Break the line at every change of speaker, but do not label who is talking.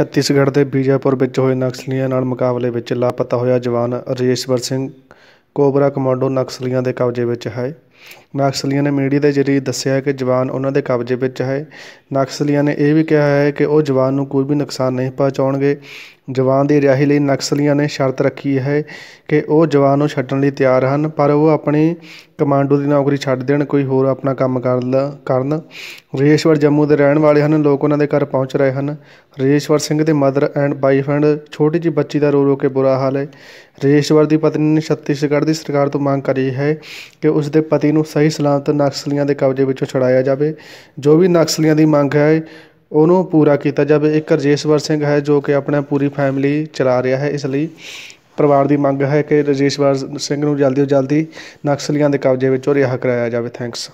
ਛੱਤੀਸਗੜ੍ਹ ਦੇ ਬੀਜਾਪੁਰ ਵਿੱਚ ਹੋਏ ਨਕਸਲੀਆਂ ਨਾਲ ਮੁਕਾਬਲੇ ਵਿੱਚ ਲਾਪਤਾ ਹੋਇਆ ਜਵਾਨ ਰਜੇਸ਼ਵਰ ਸਿੰਘ ਕੋਬਰਾ ਕਮਾਂਡੋ ਨਕਸਲੀਆਂ ਦੇ ਕਬਜ਼ੇ ਵਿੱਚ ਹੈ ਨਕਸਲੀਆਂ ਨੇ ਮੀਡੀਆ ਦੇ ਜ਼ਰੀਏ ਦੱਸਿਆ ਕਿ ਜਵਾਨ ਉਹਨਾਂ ਦੇ ਕਬਜ਼ੇ ਵਿੱਚ ਹੈ ਨਕਸਲੀਆਂ ਨੇ ਇਹ ਵੀ ਕਿਹਾ ਹੈ ਕਿ ਉਹ ਜਵਾਨ ਨੂੰ ਕੋਈ ਵੀ ਨੁਕਸਾਨ ਨਹੀਂ ਪਹੁੰਚਾਉਣਗੇ ਜਵਾਨ ਦੀ ਰਿਹਾਈ ਲਈ ਨਕਸਲੀਆਂ ਨੇ ਸ਼ਰਤ ਰੱਖੀ ਹੈ ਕਿ ਉਹ ਜਵਾਨ ਨੂੰ ਛੱਡਣ ਲਈ ਤਿਆਰ ਹਨ ਪਰ ਉਹ ਆਪਣੀ ਕਮਾਂਡੋ ਦੀ ਨੌਕਰੀ ਛੱਡ ਦੇਣ ਕੋਈ ਹੋਰ ਆਪਣਾ ਕੰਮ ਕਰਨ ਕਰਨ ਰੇਸ਼ਵਰ ਜੰਮੂ ਦੇ ਰਹਿਣ ਵਾਲੇ ਹਨ ਲੋਕ ਉਹਨਾਂ ਦੇ ਘਰ ਪਹੁੰਚ ਰਹੇ ਹਨ ਰੇਸ਼ਵਰ ਸਿੰਘ ਦੇ ਮਦਰ ਐਂਡ ਵਾਈਫ ਛੋਟੀ ਜੀ ਬੱਚੀ ਦਾ ਰੋ ਰੋ ਕੇ ਬੁਰਾ ਹਾਲ ਹੈ ਰੇਸ਼ਵਰ ਦੀ ਪਤਨੀ ਨੇ ਛੱਤੀਸਗੜ੍ਹ ਦੀ ਸਰਕਾਰ ਤੋਂ ਮੰਗ ਕਰੀ ਹੈ ਕਿ ਉਸ ਦੇ ਪਤੀ ਪਾਰਟੀ ਨੂੰ ਸਹੀ ਸਲਾਮਤ ਨਕਸਲੀਆਂ ਦੇ ਕਬਜ਼ੇ ਵਿੱਚੋਂ ਛੜਾਇਆ ਜਾਵੇ ਜੋ ਵੀ ਨਕਸਲੀਆਂ ਦੀ ਮੰਗ ਹੈ ਉਹਨੂੰ ਪੂਰਾ ਕੀਤਾ ਜਾਵੇ ਇੱਕ ਰਜੇਸ਼ਵਰ ਸਿੰਘ ਹੈ ਜੋ ਕਿ ਆਪਣਾ ਪੂਰੀ ਫੈਮਿਲੀ ਚਲਾ ਰਿਹਾ ਹੈ ਇਸ ਲਈ ਪਰਿਵਾਰ ਦੀ ਮੰਗ ਹੈ ਕਿ ਰਜੇਸ਼ਵਰ ਸਿੰਘ ਨੂੰ ਜਲਦੀ ਤੋਂ ਜਲਦੀ ਨਕਸਲੀਆਂ ਦੇ ਕਬਜ਼ੇ ਵਿੱਚੋਂ ਰਿਹਾ
ਕਰਾਇਆ ਜਾਵੇ ਥੈਂਕਸ